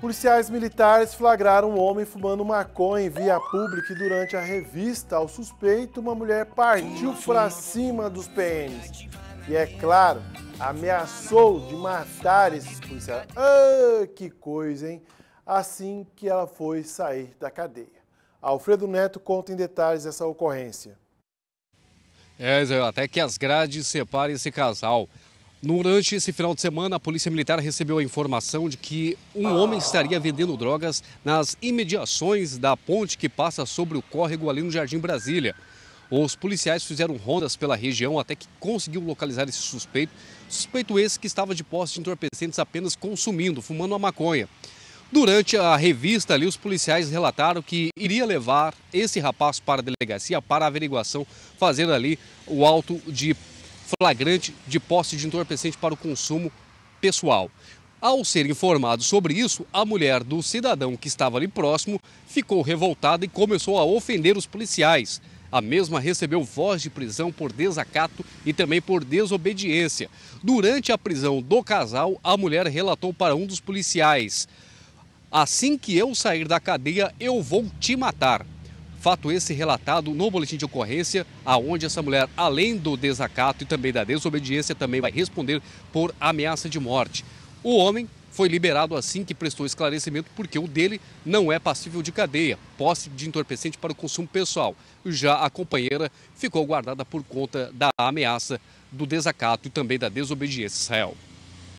Policiais militares flagraram um homem fumando maconha em via pública e durante a revista ao suspeito, uma mulher partiu para cima dos PMs. E é claro, ameaçou de matar esses policiais. Ah, que coisa, hein? Assim que ela foi sair da cadeia. Alfredo Neto conta em detalhes essa ocorrência. É, Israel, até que as grades separem esse casal. Durante esse final de semana, a Polícia Militar recebeu a informação de que um homem estaria vendendo drogas nas imediações da ponte que passa sobre o córrego ali no Jardim Brasília. Os policiais fizeram rondas pela região até que conseguiu localizar esse suspeito. Suspeito esse que estava de posse de entorpecentes apenas consumindo, fumando a maconha. Durante a revista ali, os policiais relataram que iria levar esse rapaz para a delegacia para averiguação, fazendo ali o auto de flagrante de posse de entorpecente para o consumo pessoal. Ao ser informado sobre isso, a mulher do cidadão que estava ali próximo ficou revoltada e começou a ofender os policiais. A mesma recebeu voz de prisão por desacato e também por desobediência. Durante a prisão do casal, a mulher relatou para um dos policiais: Assim que eu sair da cadeia, eu vou te matar. Fato esse relatado no boletim de ocorrência, aonde essa mulher, além do desacato e também da desobediência, também vai responder por ameaça de morte. O homem foi liberado assim que prestou esclarecimento, porque o dele não é passível de cadeia, posse de entorpecente para o consumo pessoal. Já a companheira ficou guardada por conta da ameaça, do desacato e também da desobediência. Israel.